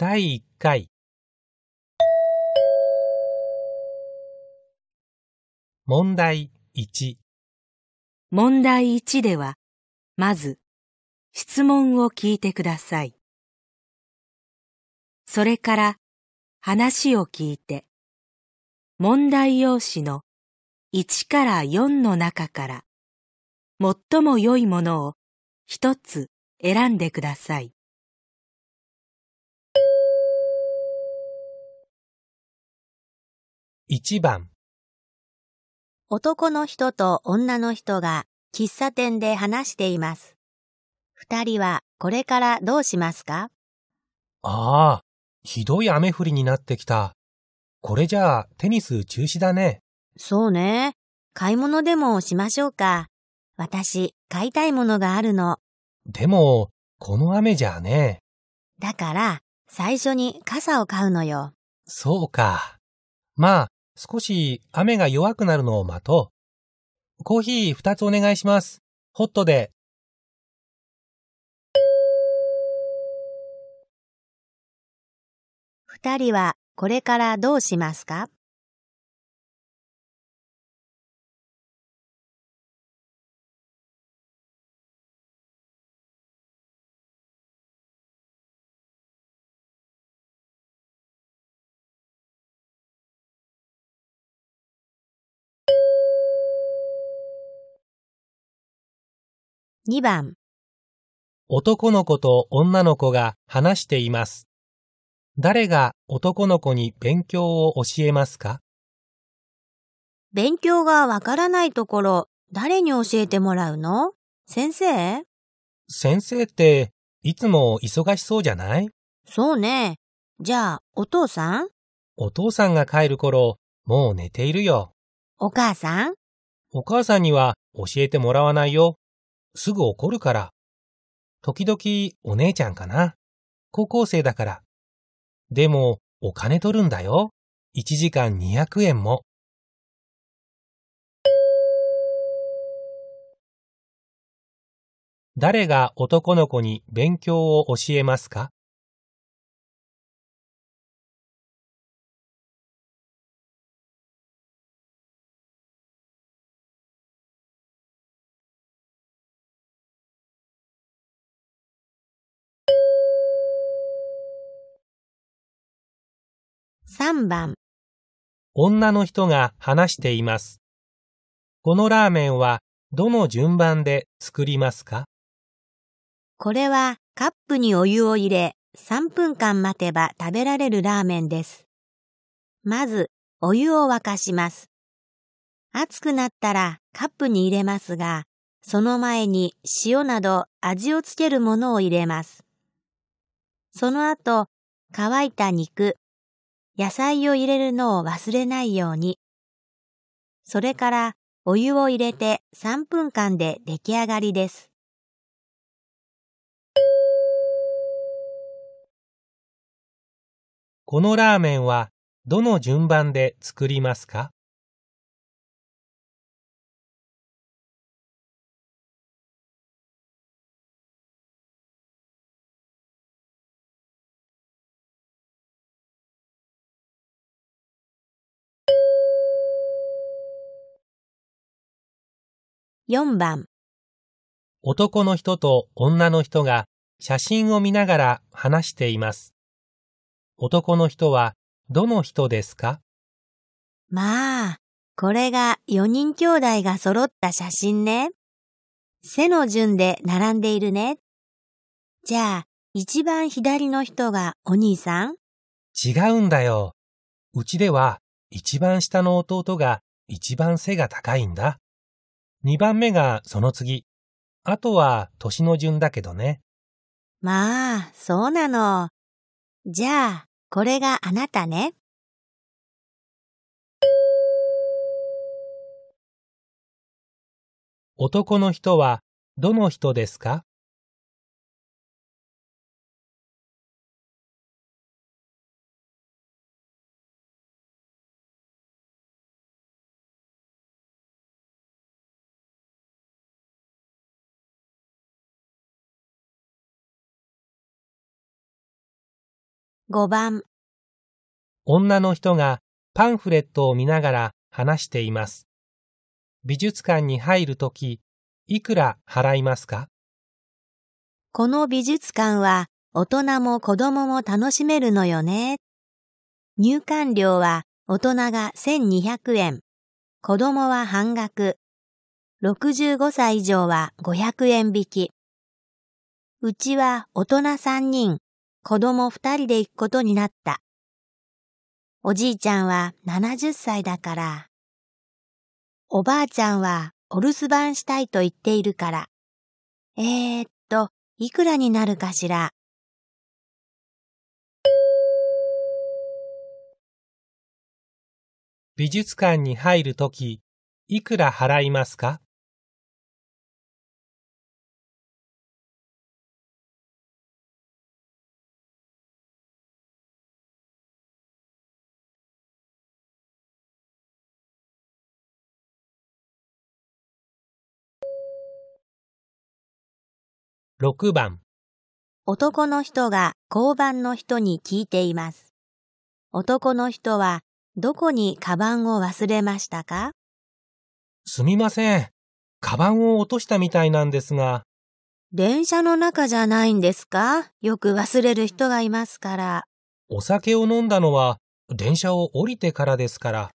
第1回問題1問題1では、まず、質問を聞いてください。それから、話を聞いて、問題用紙の1から4の中から、最も良いものを一つ選んでください。1番男の人と女の人が喫茶店で話しています。二人はこれからどうしますかああ、ひどい雨降りになってきた。これじゃあテニス中止だね。そうね。買い物でもしましょうか。私、買いたいものがあるの。でも、この雨じゃね。だから、最初に傘を買うのよ。そうか。まあ、少し雨が弱くなるのを待とう。コーヒー二つお願いします。ホットで。二人はこれからどうしますか2番男の子と女の子が話しています。誰が男の子に勉強を教えますか勉強がわからないところ、誰に教えてもらうの先生先生っていつも忙しそうじゃないそうね。じゃあ、お父さんお父さんが帰る頃、もう寝ているよ。お母さんお母さんには教えてもらわないよ。すぐ怒るから。時々お姉ちゃんかな。高校生だから。でも、お金取るんだよ。1時間200円も。誰が男の子に勉強を教えますか3番女の人が話しています。このラーメンはどの順番で作りますかこれはカップにお湯を入れ3分間待てば食べられるラーメンです。まずお湯を沸かします。熱くなったらカップに入れますが、その前に塩など味をつけるものを入れます。その後、乾いた肉、野菜を入れるのを忘れないように。それからお湯を入れて3分間で出来上がりです。このラーメンはどの順番で作りますか4番男の人と女の人が写真を見ながら話しています。男の人はどの人ですかまあ、これが4人兄弟が揃った写真ね。背の順で並んでいるね。じゃあ、一番左の人がお兄さん違うんだよ。うちでは一番下の弟が一番背が高いんだ。2番目がその次。あとは年の順だけどね。まあ、そうなの。じゃあ、これがあなたね。男の人はどの人ですか5番女の人がパンフレットを見ながら話しています。美術館に入るとき、いくら払いますかこの美術館は大人も子供も楽しめるのよね。入館料は大人が1200円、子供は半額、65歳以上は500円引き。うちは大人3人、子供二人で行くことになった。おじいちゃんは七十歳だから、おばあちゃんはお留守番したいと言っているから、えー、っと、いくらになるかしら。美術館に入るとき、いくら払いますか6番男の人が交番の人に聞いています。男の人はどこにカバンを忘れましたかすみません。カバンを落としたみたいなんですが。電車の中じゃないんですかよく忘れる人がいますから。お酒を飲んだのは電車を降りてからですから。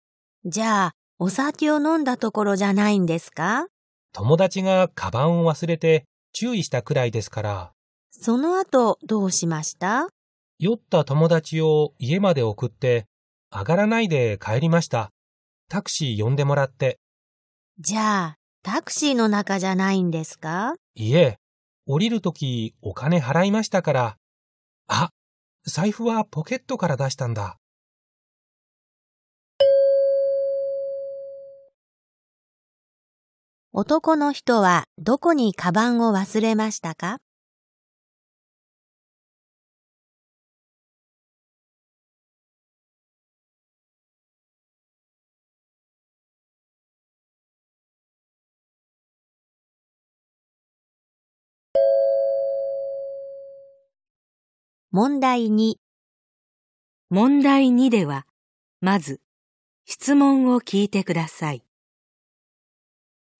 じゃあ、お酒を飲んだところじゃないんですか友達がカバンを忘れて注意したくらいですから。その後、どうしました酔った友達を家まで送って、上がらないで帰りました。タクシー呼んでもらって。じゃあ、タクシーの中じゃないんですかいえ、降りるときお金払いましたから。あ、財布はポケットから出したんだ。男の人はどこにカバンを忘れましたか問題2問題2では、まず質問を聞いてください。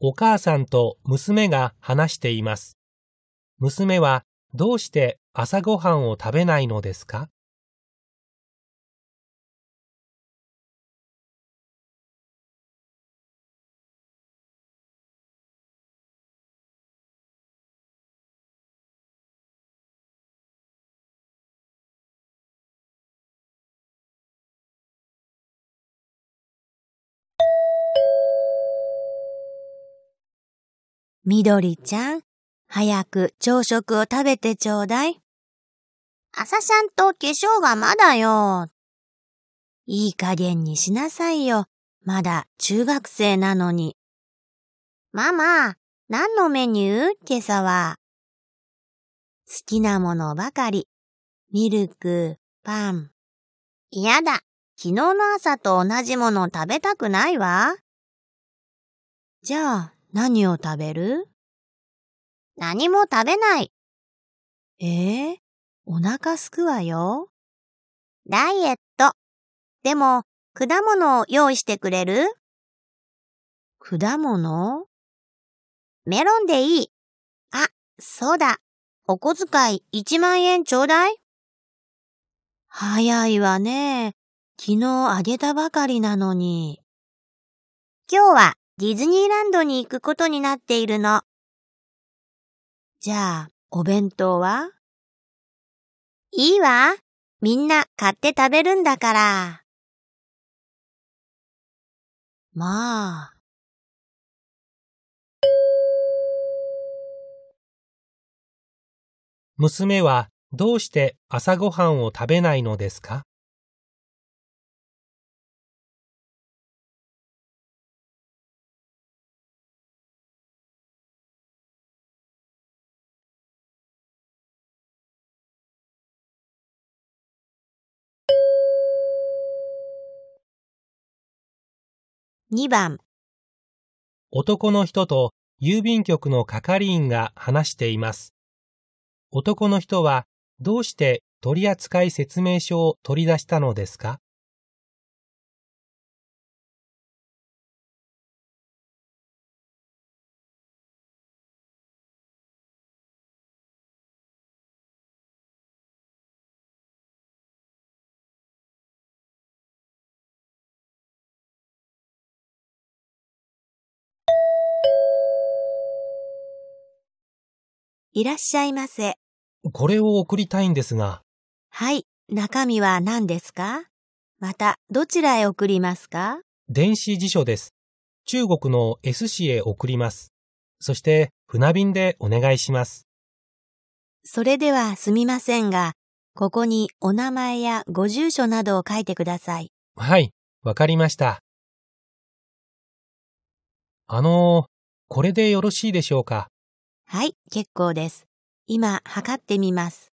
お母さんと娘が話しています。娘はどうして朝ごはんを食べないのですかみどりちゃん、早く朝食を食べてちょうだい。朝シャンと化粧がまだよ。いい加減にしなさいよ。まだ中学生なのに。ママ、何のメニュー今朝は。好きなものばかり。ミルク、パン。嫌だ。昨日の朝と同じもの食べたくないわ。じゃあ、何を食べる何も食べない。ええー、お腹すくわよ。ダイエット。でも、果物を用意してくれる果物メロンでいい。あ、そうだ。お小遣い1万円ちょうだい。早いわね。昨日あげたばかりなのに。今日はディズニーランドに行くことになっているの。じゃあ、お弁当はいいわ。みんな買って食べるんだから。まあ。娘はどうして朝ごはんを食べないのですか2番男の人と郵便局の係員が話しています。男の人はどうして取扱説明書を取り出したのですかいらっしゃいませ。これを送りたいんですが。はい、中身は何ですかまた、どちらへ送りますか電子辞書です。中国の S 市へ送ります。そして、船便でお願いします。それではすみませんが、ここにお名前やご住所などを書いてください。はい、わかりました。あの、これでよろしいでしょうかはい、結構です。今、測ってみます。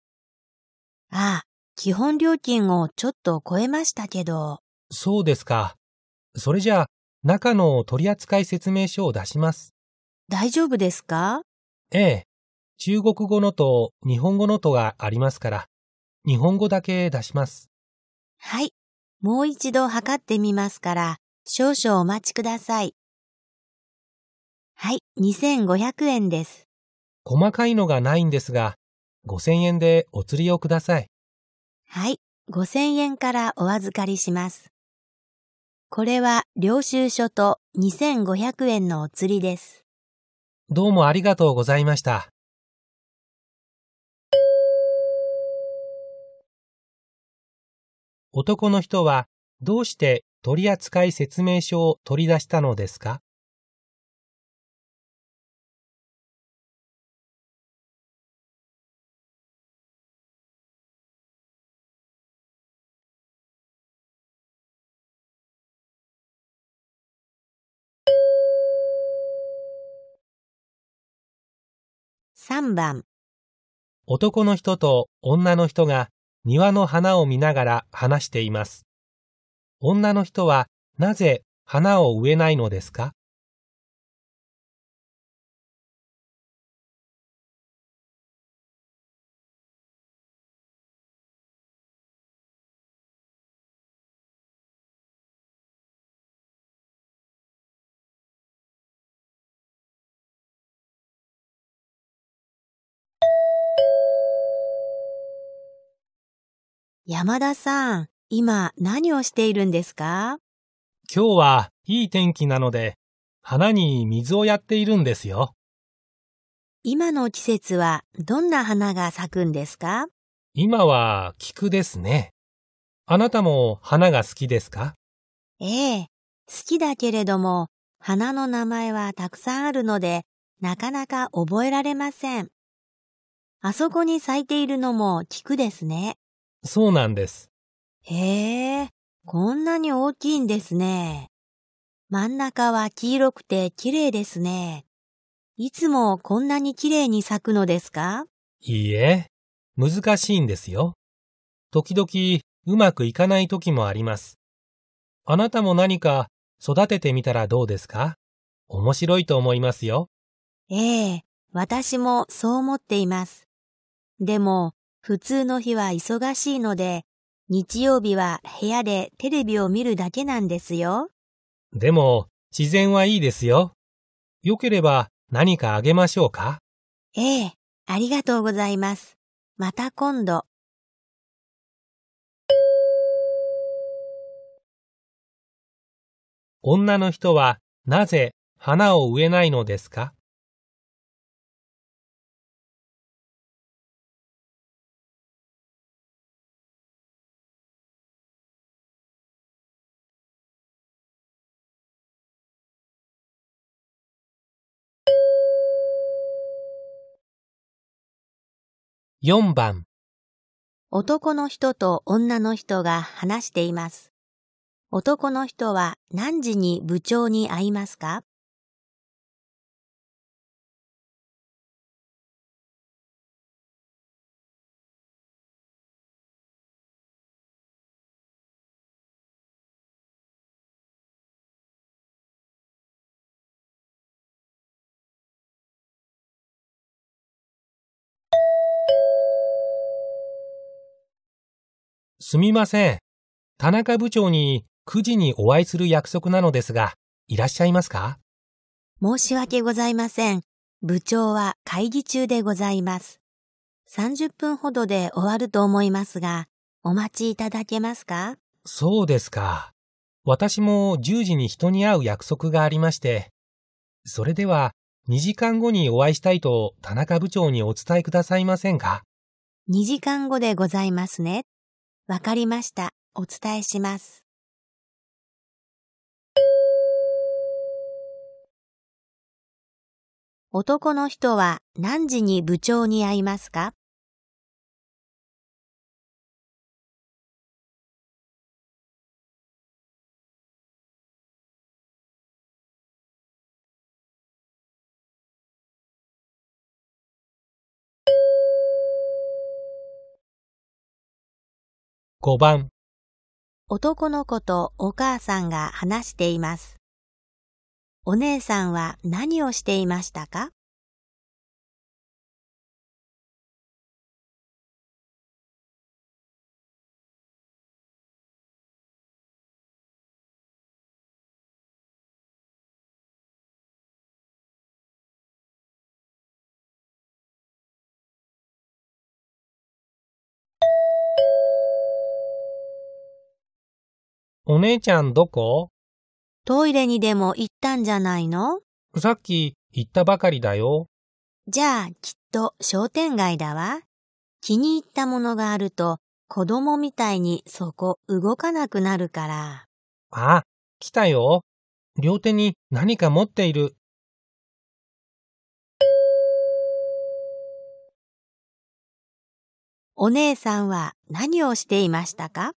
ああ、基本料金をちょっと超えましたけど。そうですか。それじゃあ、中の取扱説明書を出します。大丈夫ですかええ。中国語のと日本語のとがありますから、日本語だけ出します。はい。もう一度測ってみますから、少々お待ちください。はい、2500円です。細かいのがないんですが、5000円でお釣りをください。はい、5000円からお預かりします。これは領収書と2500円のお釣りです。どうもありがとうございました。男の人はどうして取扱説明書を取り出したのですか3番男の人と女の人が庭の花を見ながら話しています。女の人はなぜ花を植えないのですか山田さん、今何をしているんですか今日はいい天気なので、花に水をやっているんですよ。今の季節はどんな花が咲くんですか今は菊ですね。あなたも花が好きですかええ、好きだけれども、花の名前はたくさんあるので、なかなか覚えられません。あそこに咲いているのも菊ですね。そうなんです。へえ、こんなに大きいんですね。真ん中は黄色くて綺麗ですね。いつもこんなに綺麗に咲くのですかいいえ、難しいんですよ。時々うまくいかない時もあります。あなたも何か育ててみたらどうですか面白いと思いますよ。ええ、私もそう思っています。でも、普通の日は忙しいので、日曜日は部屋でテレビを見るだけなんですよ。でも、自然はいいですよ。よければ何かあげましょうかええ、ありがとうございます。また今度。女の人はなぜ花を植えないのですか4番男の人と女の人が話しています。男の人は何時に部長に会いますかすみません。田中部長に9時にお会いする約束なのですが、いらっしゃいますか申し訳ございません。部長は会議中でございます。30分ほどで終わると思いますが、お待ちいただけますかそうですか。私も10時に人に会う約束がありまして。それでは、2時間後にお会いしたいと田中部長にお伝えくださいませんか ?2 時間後でございますね。わかりました。お伝えします。男の人は何時に部長に会いますか5番男の子とお母さんが話しています。お姉さんは何をしていましたかお姉ちゃんどこトイレにでも行ったんじゃないのさっき行ったばかりだよ。じゃあきっと商店街だわ。気に入ったものがあると子供みたいにそこ動かなくなるから。あ、来たよ。両手に何か持っている。お姉さんは何をしていましたか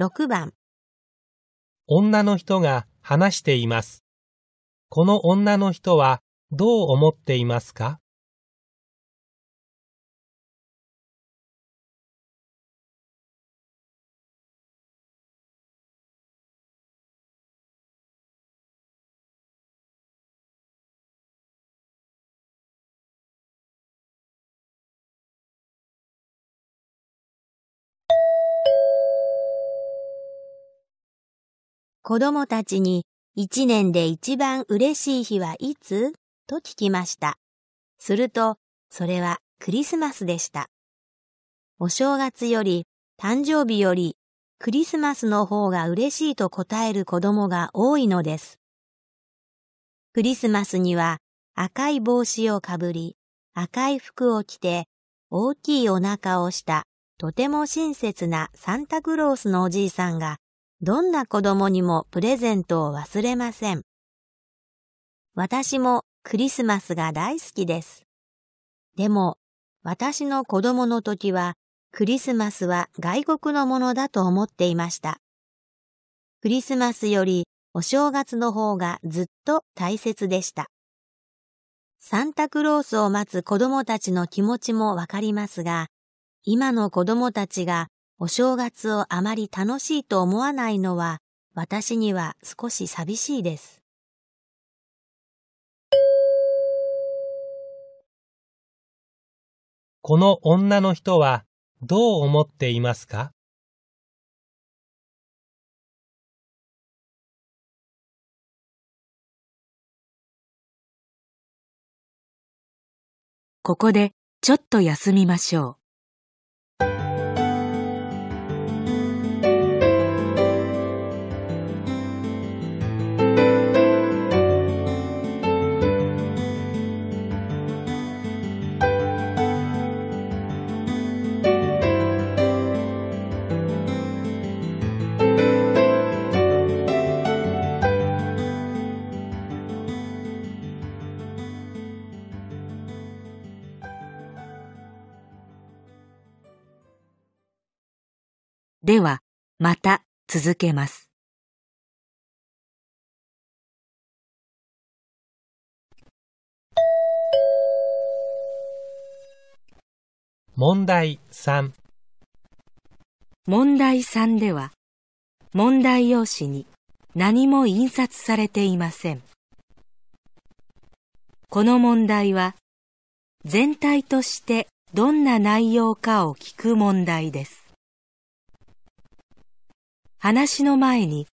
6番女の人が話しています。この女の人はどう思っていますか子供たちに一年で一番嬉しい日はいつと聞きました。すると、それはクリスマスでした。お正月より、誕生日より、クリスマスの方が嬉しいと答える子供が多いのです。クリスマスには赤い帽子をかぶり、赤い服を着て、大きいお腹をした、とても親切なサンタクロースのおじいさんがどんな子供にもプレゼントを忘れません。私もクリスマスが大好きです。でも、私の子供の時は、クリスマスは外国のものだと思っていました。クリスマスよりお正月の方がずっと大切でした。サンタクロースを待つ子供たちの気持ちもわかりますが、今の子供たちがお正月をあまり楽しいと思わないのは、私には少し寂しいです。この女の人はどう思っていますかここでちょっと休みましょう。では、また続けます。問題3問題3では、問題用紙に何も印刷されていません。この問題は、全体としてどんな内容かを聞く問題です。話の前に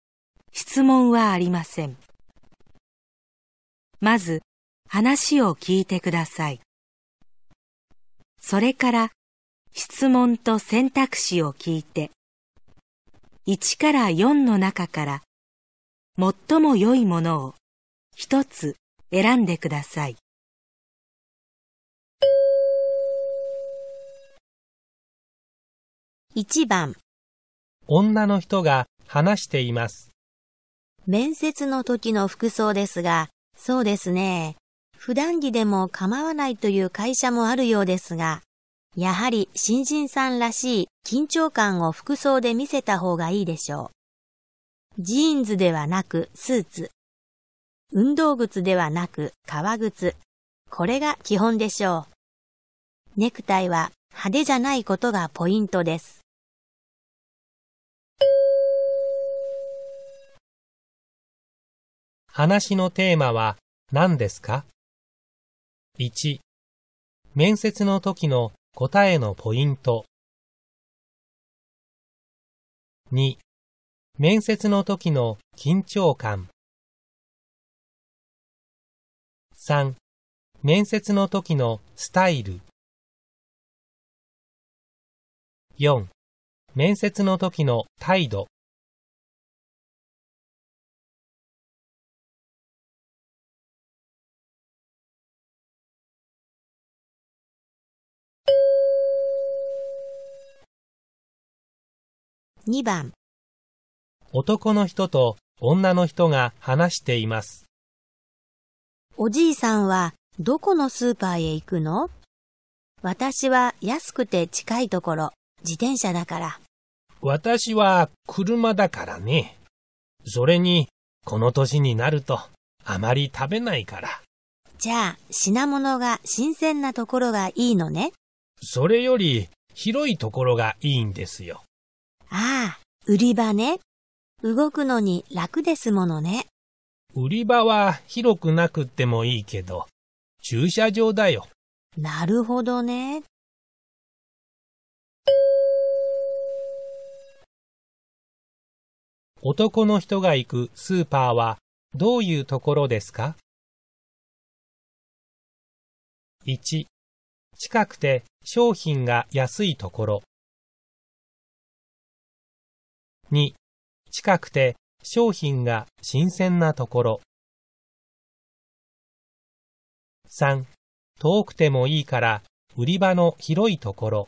質問はありません。まず話を聞いてください。それから質問と選択肢を聞いて、1から4の中から最も良いものを一つ選んでください。1番女の人が話しています。面接の時の服装ですが、そうですね。普段着でも構わないという会社もあるようですが、やはり新人さんらしい緊張感を服装で見せた方がいいでしょう。ジーンズではなくスーツ。運動靴ではなく革靴。これが基本でしょう。ネクタイは派手じゃないことがポイントです。話のテーマは何ですか ?1、面接の時の答えのポイント。2、面接の時の緊張感。3、面接の時のスタイル。4、面接の時の態度。2番男の人と女の人が話しています。おじいさんはどこのスーパーへ行くの私は安くて近いところ、自転車だから。私は車だからね。それに、この年になると、あまり食べないから。じゃあ、品物が新鮮なところがいいのね。それより、広いところがいいんですよ。ああ、売り場ね。動くのに楽ですものね。売り場は広くなくってもいいけど、駐車場だよ。なるほどね。男の人が行くスーパーはどういうところですか ?1、近くて商品が安いところ。2、近くて商品が新鮮なところ。3、遠くてもいいから売り場の広いところ。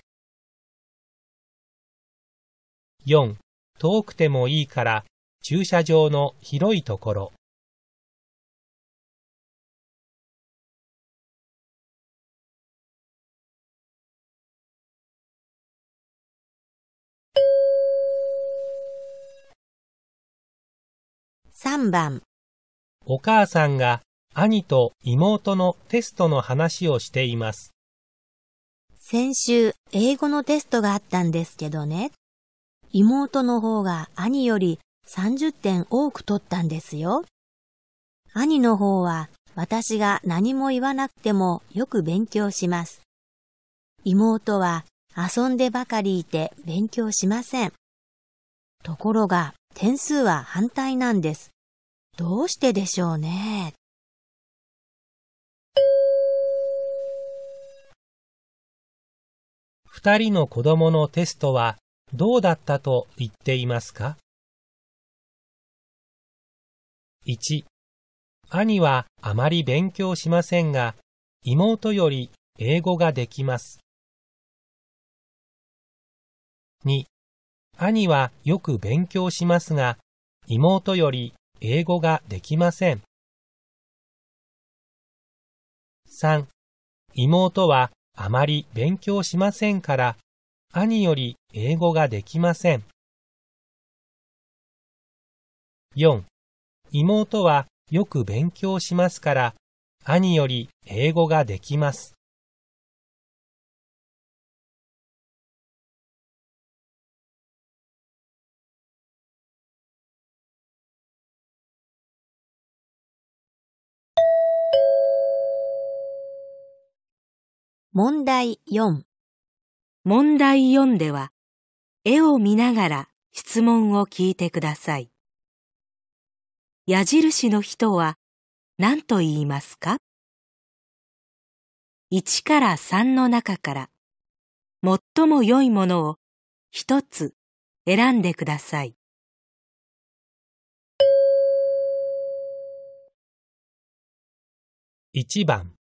4、遠くてもいいから駐車場の広いところ。3番お母さんが兄と妹のテストの話をしています。先週、英語のテストがあったんですけどね。妹の方が兄より30点多く取ったんですよ。兄の方は私が何も言わなくてもよく勉強します。妹は遊んでばかりいて勉強しません。ところが点数は反対なんです。どうしてでしょうね。二人の子供のテストはどうだったと言っていますか ?1 兄はあまり勉強しませんが妹より英語ができます。2兄はよく勉強しますが妹より英語ができません。3. 妹はあまり勉強しませんから、兄より英語ができません。4. 妹はよく勉強しますから、兄より英語ができます。問題4問題4では絵を見ながら質問を聞いてください矢印の人は何と言いますか1から3の中から最も良いものを一つ選んでください。1番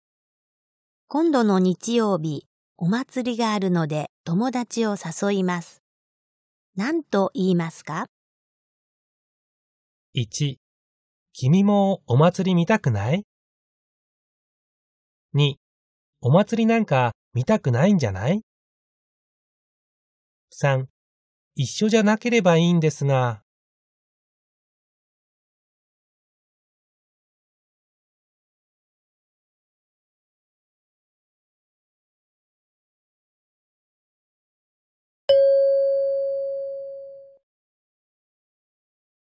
今度の日曜日、お祭りがあるので友達を誘います。何と言いますか ?1、君もお祭り見たくない ?2、お祭りなんか見たくないんじゃない ?3、一緒じゃなければいいんですが。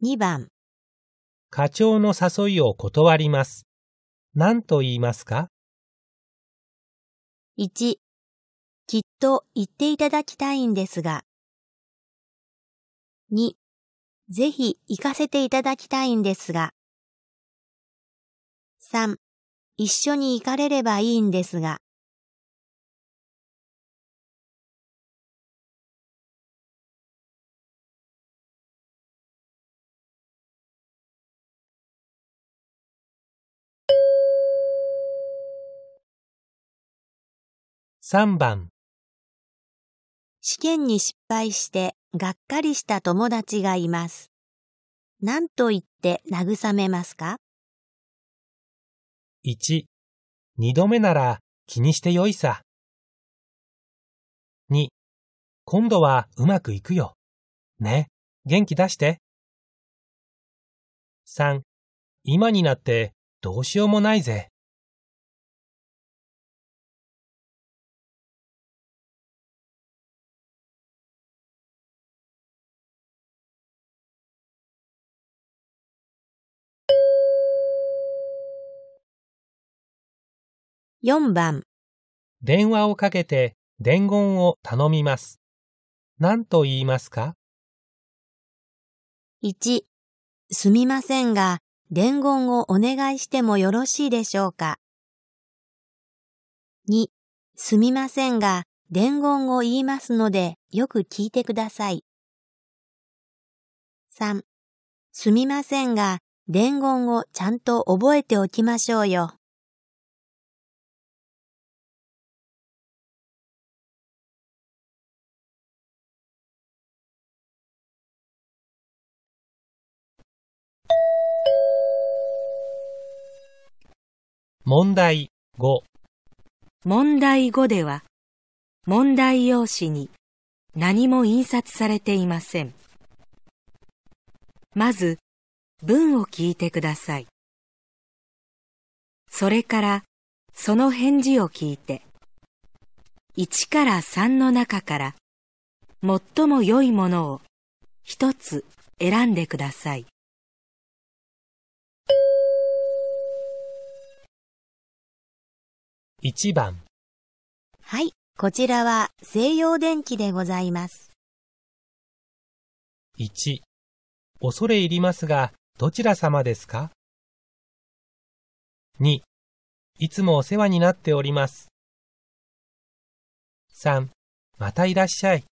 2番課長の誘いを断ります。何と言いますか ?1 きっと言っていただきたいんですが2ぜひ行かせていただきたいんですが3一緒に行かれればいいんですが3番試験に失敗してがっかりした友達がいます。何と言って慰めますか ?1、二度目なら気にしてよいさ。2、今度はうまくいくよ。ね、元気出して。3、今になってどうしようもないぜ。4番電話をかけて伝言を頼みます。何と言いますか ?1、すみませんが、伝言をお願いしてもよろしいでしょうか ?2、すみませんが、伝言を言いますので、よく聞いてください。3、すみませんが、伝言をちゃんと覚えておきましょうよ。問題5問題5では問題用紙に何も印刷されていませんまず文を聞いてくださいそれからその返事を聞いて1から3の中から最も良いものを一つ選んでください1番。はい、こちらは西洋電気でございます。1。恐れ入りますが、どちら様ですか ?2。いつもお世話になっております。3。またいらっしゃい。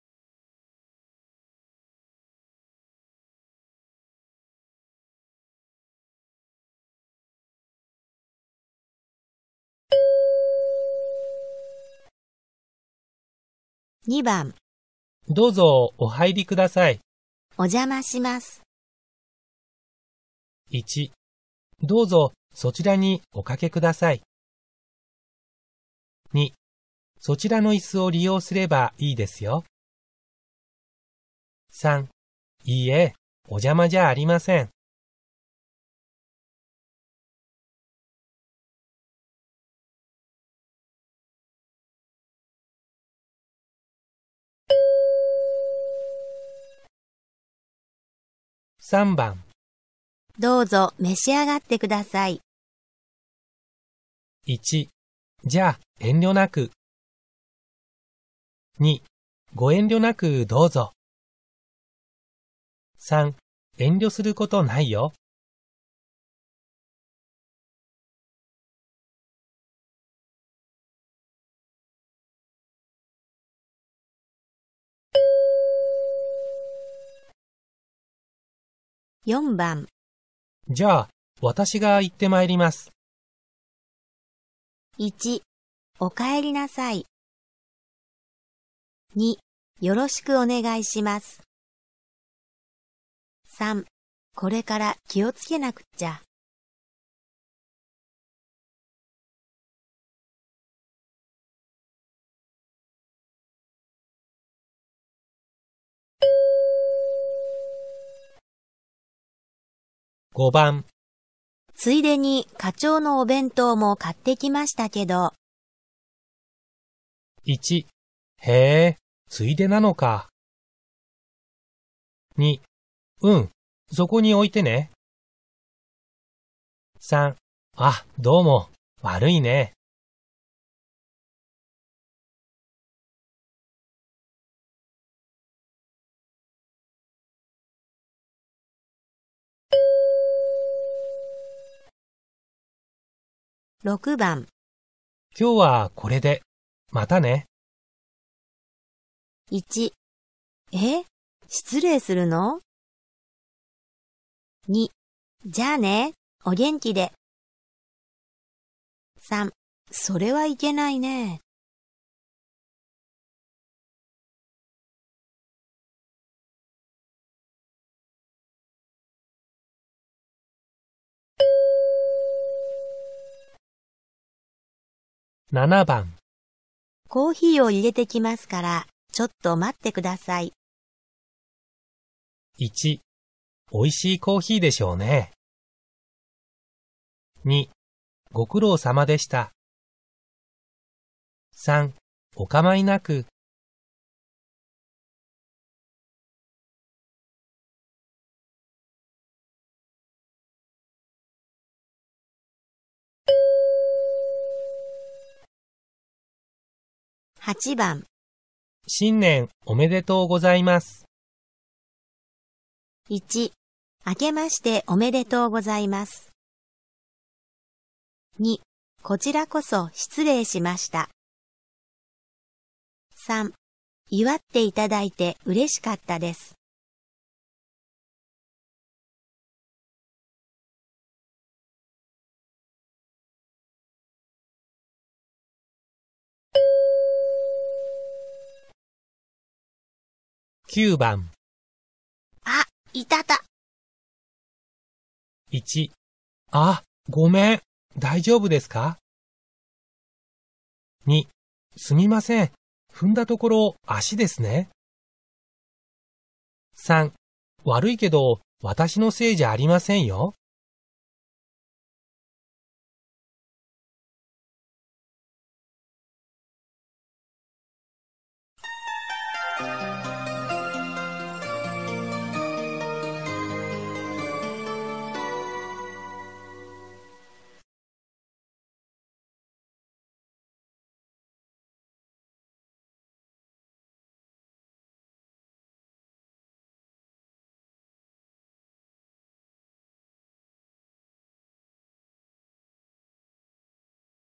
2番、どうぞお入りください。お邪魔します。1、どうぞそちらにおかけください。2、そちらの椅子を利用すればいいですよ。3、いいえ、お邪魔じゃありません。3番どうぞ召し上がってください。1じゃあ遠慮なく2ご遠慮なくどうぞ3遠慮することないよ。4番。じゃあ、私が行ってまいります。1、お帰りなさい。2、よろしくお願いします。3、これから気をつけなくっちゃ。5番。ついでに課長のお弁当も買ってきましたけど。1、へえ、ついでなのか。2、うん、そこに置いてね。3、あ、どうも、悪いね。6番今日はこれで。またね。1え失礼するの ?2 じゃあね、お元気で。3それはいけないね。7番コーヒーを入れてきますから、ちょっと待ってください。1、美味しいコーヒーでしょうね。2、ご苦労様でした。3、お構いなく8番新年おめでとうございます。1明けましておめでとうございます。2こちらこそ失礼しました。3祝っていただいて嬉しかったです。9番。あ、いたた。1。あ、ごめん。大丈夫ですか ?2。すみません。踏んだところ足ですね。3。悪いけど、私のせいじゃありませんよ。